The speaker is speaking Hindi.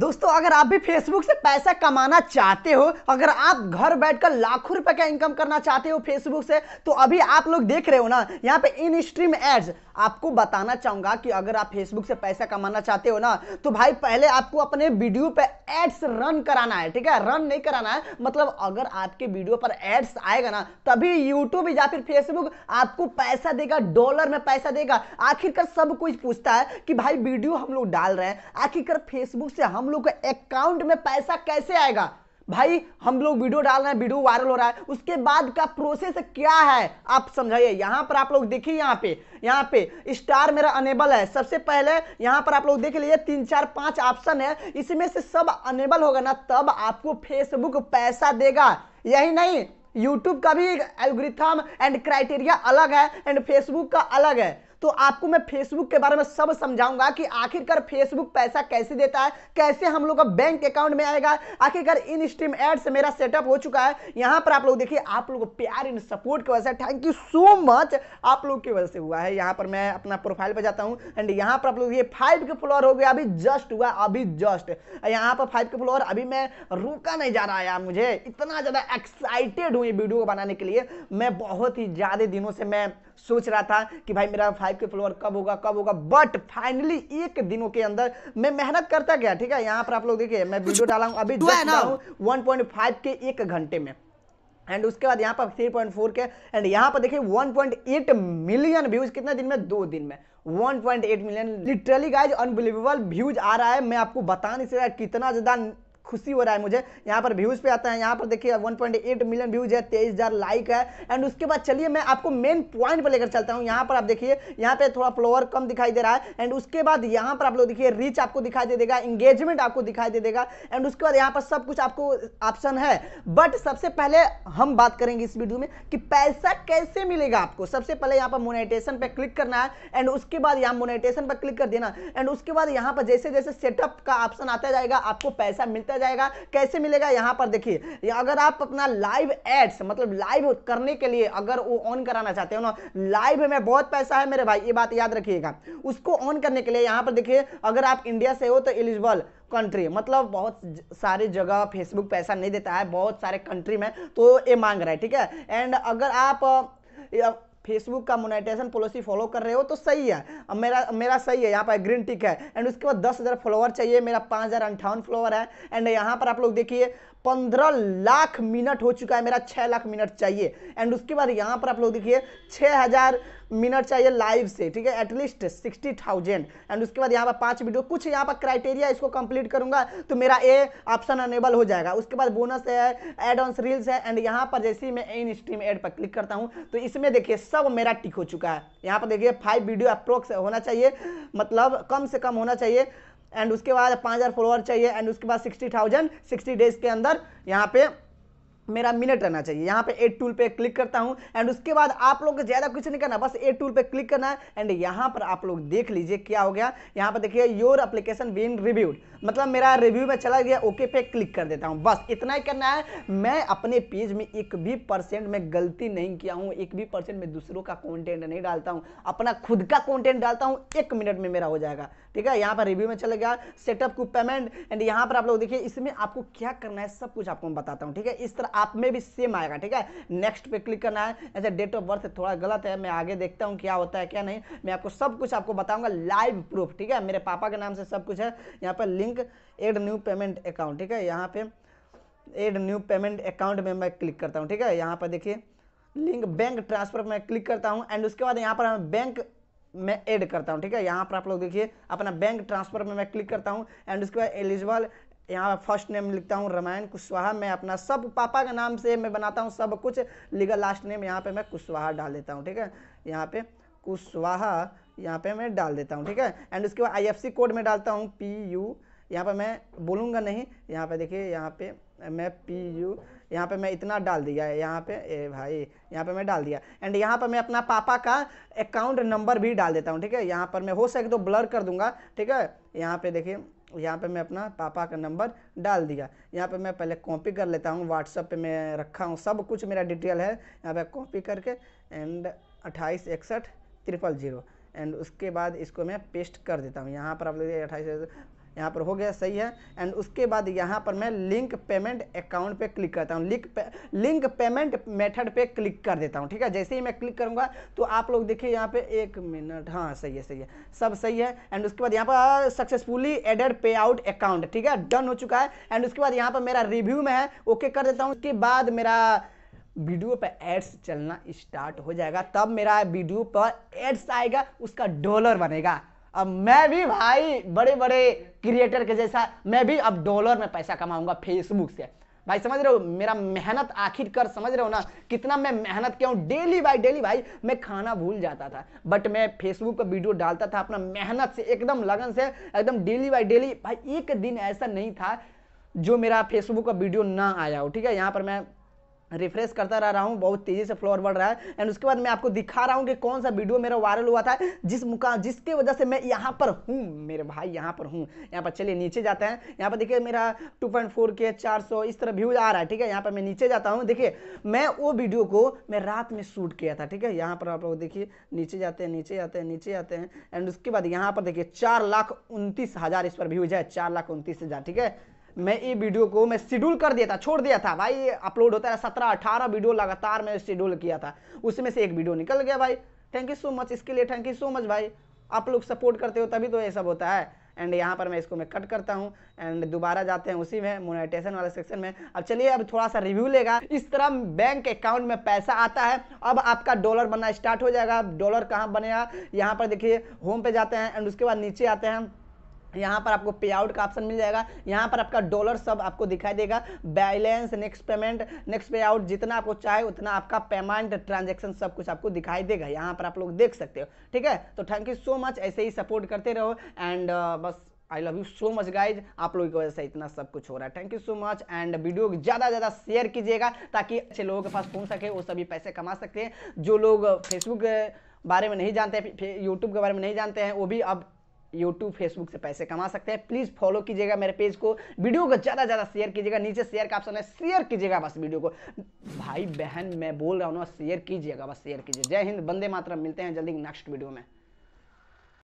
दोस्तों अगर आप भी फेसबुक से पैसा कमाना चाहते हो अगर आप घर बैठकर लाखों रुपए का इनकम करना चाहते हो फेसबुक से तो अभी आप लोग देख रहे हो ना यहाँ पे इन स्ट्रीम एड्स आपको बताना चाहूंगा कि अगर आप फेसबुक से पैसा कमाना चाहते हो ना तो भाई पहले आपको अपने वीडियो पे एड्स रन कराना है ठीक है रन नहीं कराना है मतलब अगर आपके वीडियो पर एड्स आएगा ना तभी यूट्यूब या फिर फेसबुक आपको पैसा देगा डॉलर में पैसा देगा आखिरकार सब कुछ पूछता है कि भाई वीडियो हम लोग डाल रहे हैं आखिरकार फेसबुक से हम लोग अकाउंट में पैसा कैसे आएगा भाई हम लोग वीडियो डाल रहे हैं वीडियो वायरल हो रहा है उसके बाद का प्रोसेस क्या है आप समझाइए यहाँ पर आप लोग देखिए यहाँ पे यहाँ पे स्टार मेरा अनेबल है सबसे पहले यहाँ पर आप लोग देख लीजिए तीन चार पाँच ऑप्शन है इसमें से सब अनेबल होगा ना तब आपको फेसबुक पैसा देगा यही नहीं यूट्यूब का भी एल्गोरिथम एंड क्राइटेरिया अलग है एंड फेसबुक का अलग है तो आपको मैं फेसबुक के बारे में सब समझाऊंगा कि आखिरकार फेसबुक पैसा कैसे देता है कैसे हम लोग का बैंक अकाउंट में आएगा आखिरकार इन स्ट्रीम एड्स से मेरा सेटअप हो चुका है यहां पर आप लोग देखिए आप लोग प्यार इन सपोर्ट की वजह से थैंक यू सो मच आप लोग की वजह से हुआ है यहां पर मैं अपना प्रोफाइल पर जाता हूँ एंड यहां पर आप लोग ये फाइव के फ्लोर हो गया अभी जस्ट हुआ अभी जस्ट यहाँ पर फाइव के फ्लोर अभी मैं रुका नहीं जा रहा यार मुझे इतना ज़्यादा एक्साइटेड हूं ये वीडियो को बनाने के लिए मैं बहुत ही ज़्यादा दिनों से मैं सोच रहा था कि भाई मेरा फाइव के फ्लोअर कब होगा कब होगा बट फाइनली एक दिनों के अंदर मैं मेहनत करता गया ठीक है यहाँ पर आप लोग देखिए मैं वीडियो डाला हूँ अभी वन पॉइंट फाइव के एक घंटे में एंड उसके बाद यहाँ पर थ्री पॉइंट फोर के एंड यहाँ पर देखिए one point eight million views कितने दिन में दो दिन में 1.8 million literally guys unbelievable views आ रहा है मैं आपको बता नहीं सकता कितना ज़्यादा खुशी हो रहा है मुझे यहाँ पर व्यूज़ पे आता है यहाँ पर देखिए 1.8 मिलियन व्यूज़ है तेईस हज़ार लाइक है एंड उसके बाद चलिए मैं आपको मेन पॉइंट पर लेकर चलता हूँ यहाँ पर आप देखिए यहाँ पे थोड़ा फ्लोअर कम दिखाई दे रहा है एंड उसके बाद यहाँ पर आप लोग देखिए रीच आपको दिखाई दे देगा इंगेजमेंट आपको दिखाई दे देगा एंड उसके बाद यहाँ पर सब कुछ आपको ऑप्शन है बट सबसे पहले हम बात करेंगे इस वीडियो में कि पैसा कैसे मिलेगा आपको सबसे पहले यहाँ पर मोनेटेशन पर क्लिक करना है एंड उसके बाद यहाँ मोनेटेशन पर क्लिक कर देना एंड उसके बाद यहाँ पर जैसे जैसे सेटअप का ऑप्शन आता जाएगा आपको पैसा मिलता जाएगा कैसे मिलेगा यहाँ पर देखिए अगर आप अपना लाइव एड्स मतलब लाइव करने के लिए अगर वो ऑन कराना चाहते हो ना लाइव में बहुत पैसा है मेरे भाई ये बात याद रखिएगा उसको ऑन करने के लिए यहाँ पर देखिए अगर आप इंडिया से हो तो एलिजिबल कंट्री मतलब बहुत सारे जगह फेसबुक पैसा नहीं देता है बहुत सारे कंट्री में तो ये मांग रहा है ठीक है एंड अगर आप फेसबुक का मोनेटाइजेशन पॉलिसी फॉलो कर रहे हो तो सही है मेरा मेरा सही है यहाँ पर ग्रीन टिक है एंड उसके बाद दस हज़ार फॉलोअर चाहिए मेरा पाँच हज़ार अंठावन फॉलोअर है एंड यहाँ पर आप लोग देखिए पंद्रह लाख मिनट हो चुका है मेरा छः लाख मिनट चाहिए एंड उसके बाद यहाँ पर आप लोग देखिए छः हज़ार मिनट चाहिए लाइव से ठीक है एटलीस्ट सिक्सटी थाउजेंड एंड उसके बाद यहाँ पर पाँच वीडियो कुछ यहाँ पर क्राइटेरिया इसको कंप्लीट करूँगा तो मेरा ए ऑप्शन अनेबल हो जाएगा उसके बाद बोनस है एड ऑन रील्स है एंड यहाँ पर जैसे ही मैं इन स्ट्रीम एड पर क्लिक करता हूँ तो इसमें देखिए सब मेरा टिक हो चुका है यहाँ पर देखिए फाइव वीडियो अप्रोक्स होना चाहिए मतलब कम से कम होना चाहिए एंड उसके बाद पाँच हज़ार फॉलोअर चाहिए एंड उसके बाद सिक्सटी थाउजेंड सिक्सटी डेज के अंदर यहाँ पे मेरा मिनट रहना चाहिए यहाँ पे एट टूल पे क्लिक करता हूँ एंड उसके बाद आप लोग को ज़्यादा कुछ नहीं करना बस एट टूल पे क्लिक करना है एंड यहाँ पर आप लोग देख लीजिए क्या हो गया यहाँ पर देखिए योर एप्लीकेशन बीन रिव्यूड मतलब मेरा रिव्यू में चला गया ओके पे क्लिक कर देता हूँ बस इतना ही करना है मैं अपने पेज में एक भी परसेंट में गलती नहीं किया हूँ एक भी परसेंट में दूसरों का कॉन्टेंट नहीं डालता हूँ अपना खुद का कॉन्टेंट डालता हूँ एक मिनट में मेरा हो जाएगा ठीक है यहाँ पर रिव्यू में चला गया सेटअप को पेमेंट एंड यहाँ पर आप लोग देखिए इसमें आपको क्या करना है सब कुछ आपको बताता हूँ ठीक है इस तरह आप में भी सेम आएगा ठीक है नेक्स्ट पे क्लिक करना है ऐसे डेट ऑफ बर्थ थोड़ा गलत है मैं आगे देखता हूँ क्या होता है क्या नहीं मैं आपको सब कुछ आपको बताऊंगा लाइव प्रूफ ठीक है मेरे पापा के नाम से सब कुछ है यहाँ पर link add new payment account ठीक है यहाँ पे एड न्यू पेमेंट अकाउंट में मैं क्लिक करता हूँ ठीक है यहाँ पर देखिए लिंक बैंक ट्रांसफर में क्लिक करता हूँ एंड उसके बाद यहाँ पर हम बैंक मैं ऐड करता हूँ ठीक है यहाँ पर आप लोग देखिए अपना बैंक ट्रांसफर में मैं क्लिक करता हूँ एंड उसके बाद एलिजिबल यहाँ फर्स्ट नेम लिखता हूँ रामायण कुशवाहा मैं अपना सब पापा के नाम से मैं बनाता हूँ सब कुछ लीगल लास्ट नेम यहाँ पे मैं कुशवाहा डाल देता हूँ ठीक है यहाँ पे कुशवाहा यहाँ पे मैं डाल देता हूँ ठीक है एंड उसके बाद आईएफसी कोड में डालता हूँ पी यू यहाँ पर मैं बोलूँगा नहीं यहाँ पर देखिए यहाँ पर मैं पी यू यहाँ पे मैं इतना डाल दिया है यहाँ पे ए भाई यहाँ पे मैं डाल दिया एंड यहाँ पर मैं अपना पापा का अकाउंट नंबर भी डाल देता हूँ ठीक है यहाँ पर मैं हो सके तो ब्लर कर दूंगा ठीक है यहाँ पे देखिए यहाँ पे मैं अपना पापा का नंबर डाल दिया यहाँ पे मैं पहले कॉपी कर लेता हूँ व्हाट्सअप पे मैं रखा हूँ सब कुछ मेरा डिटेल है यहाँ पे कॉपी करके एंड अट्ठाईस इकसठ ट्रिपल जीरो एंड उसके बाद इसको मैं पेस्ट कर देता हूँ यहाँ पर आप लोग अट्ठाईस यहाँ पर हो गया सही है एंड उसके बाद यहाँ पर मैं लिंक पेमेंट अकाउंट पे क्लिक करता हूँ लिंक पे, लिंक पेमेंट मेथड पे क्लिक कर देता हूँ ठीक है जैसे ही मैं क्लिक करूँगा तो आप लोग देखिए यहाँ पे एक मिनट हाँ सही है सही है सब सही है एंड उसके बाद यहाँ पर successfully added payout account ठीक है डन हो चुका है एंड उसके बाद यहाँ पर मेरा रिव्यू में है ओके कर देता हूँ उसके बाद मेरा वीडियो पर एड्स चलना स्टार्ट हो जाएगा तब मेरा वीडियो पर एड्स आएगा उसका डॉलर बनेगा अब मैं भी भाई बड़े बड़े क्रिएटर के जैसा मैं भी अब डॉलर में पैसा कमाऊंगा फेसबुक से भाई समझ रहे हो मेरा मेहनत आखिर कर समझ रहे हो ना कितना मैं मेहनत किया हूँ डेली बाई डेली भाई मैं खाना भूल जाता था बट मैं फेसबुक पर वीडियो डालता था अपना मेहनत से एकदम लगन से एकदम डेली बाई डेली भाई एक दिन ऐसा नहीं था जो मेरा फेसबुक का वीडियो ना आया हो ठीक है यहाँ पर मैं रिफ्रेश करता रह रहा हूँ बहुत तेज़ी से फ्लोर बढ़ रहा है एंड उसके बाद मैं आपको दिखा रहा हूँ कि कौन सा वीडियो मेरा वायरल हुआ था जिस मुका जिसके वजह से मैं यहाँ पर हूँ मेरे भाई यहाँ पर हूँ यहाँ पर चलिए नीचे जाते हैं यहाँ पर देखिए मेरा टू पॉइंट फोर के चार सौ इस तरह व्यूज आ रहा है ठीक है यहाँ पर मैं नीचे जाता हूँ देखिए मैं वो वीडियो को मैं रात में शूट किया था ठीक है यहाँ पर आप लोग देखिए नीचे जाते हैं नीचे जाते हैं नीचे जाते हैं एंड उसके बाद यहाँ पर देखिए चार लाख उनतीस हज़ार इस पर व्यूज है चार लाख उनतीस हज़ार ठीक है मैं ये वीडियो को मैं शेड्यूल कर दिया था छोड़ दिया था भाई अपलोड होता है सत्रह अठारह वीडियो लगातार मैंने शेड्यूल किया था उसमें से एक वीडियो निकल गया भाई थैंक यू सो मच इसके लिए थैंक यू सो मच भाई आप लोग सपोर्ट करते हो तभी तो ये सब होता है एंड यहाँ पर मैं इसको मैं कट करता हूँ एंड दोबारा जाते हैं उसी में मोनेटेशन वाले सेक्शन में अब चलिए अब थोड़ा सा रिव्यू लेगा इस तरह बैंक अकाउंट में पैसा आता है अब आपका डॉलर बनना स्टार्ट हो जाएगा डॉलर कहाँ बनेगा यहाँ पर देखिए होम पे जाते हैं एंड उसके बाद नीचे आते हैं यहाँ पर आपको पे आउट का ऑप्शन मिल जाएगा यहाँ पर आपका डॉलर सब आपको दिखाई देगा balance next payment next payout जितना आपको चाहे उतना आपका पेमेंट ट्रांजेक्शन सब कुछ आपको दिखाई देगा यहाँ पर आप लोग देख सकते हो ठीक है तो थैंक यू सो मच ऐसे ही सपोर्ट करते रहो एंड uh, बस I love you so much guys आप लोगों की वजह से इतना सब कुछ हो रहा है thank you so much and video ज़्यादा ज़्यादा शेयर कीजिएगा ताकि अच्छे लोगों के पास पहुँच सके वो सभी पैसे कमा सकते हैं जो लोग फेसबुक बारे में नहीं जानते यूट्यूब के बारे में नहीं जानते हैं वो भी अब यूट्यूब फेसबुक से पैसे कमा सकते हैं प्लीज़ फॉलो कीजिएगा मेरे पेज को वीडियो को ज़्यादा ज़्यादा शेयर कीजिएगा नीचे शेयर का ऑप्शन है शेयर कीजिएगा बस वीडियो को भाई बहन मैं बोल रहा हूँ ना शेयर कीजिएगा बस शेयर कीजिए जय हिंद बंदे मात्र मिलते हैं जल्दी नेक्स्ट वीडियो में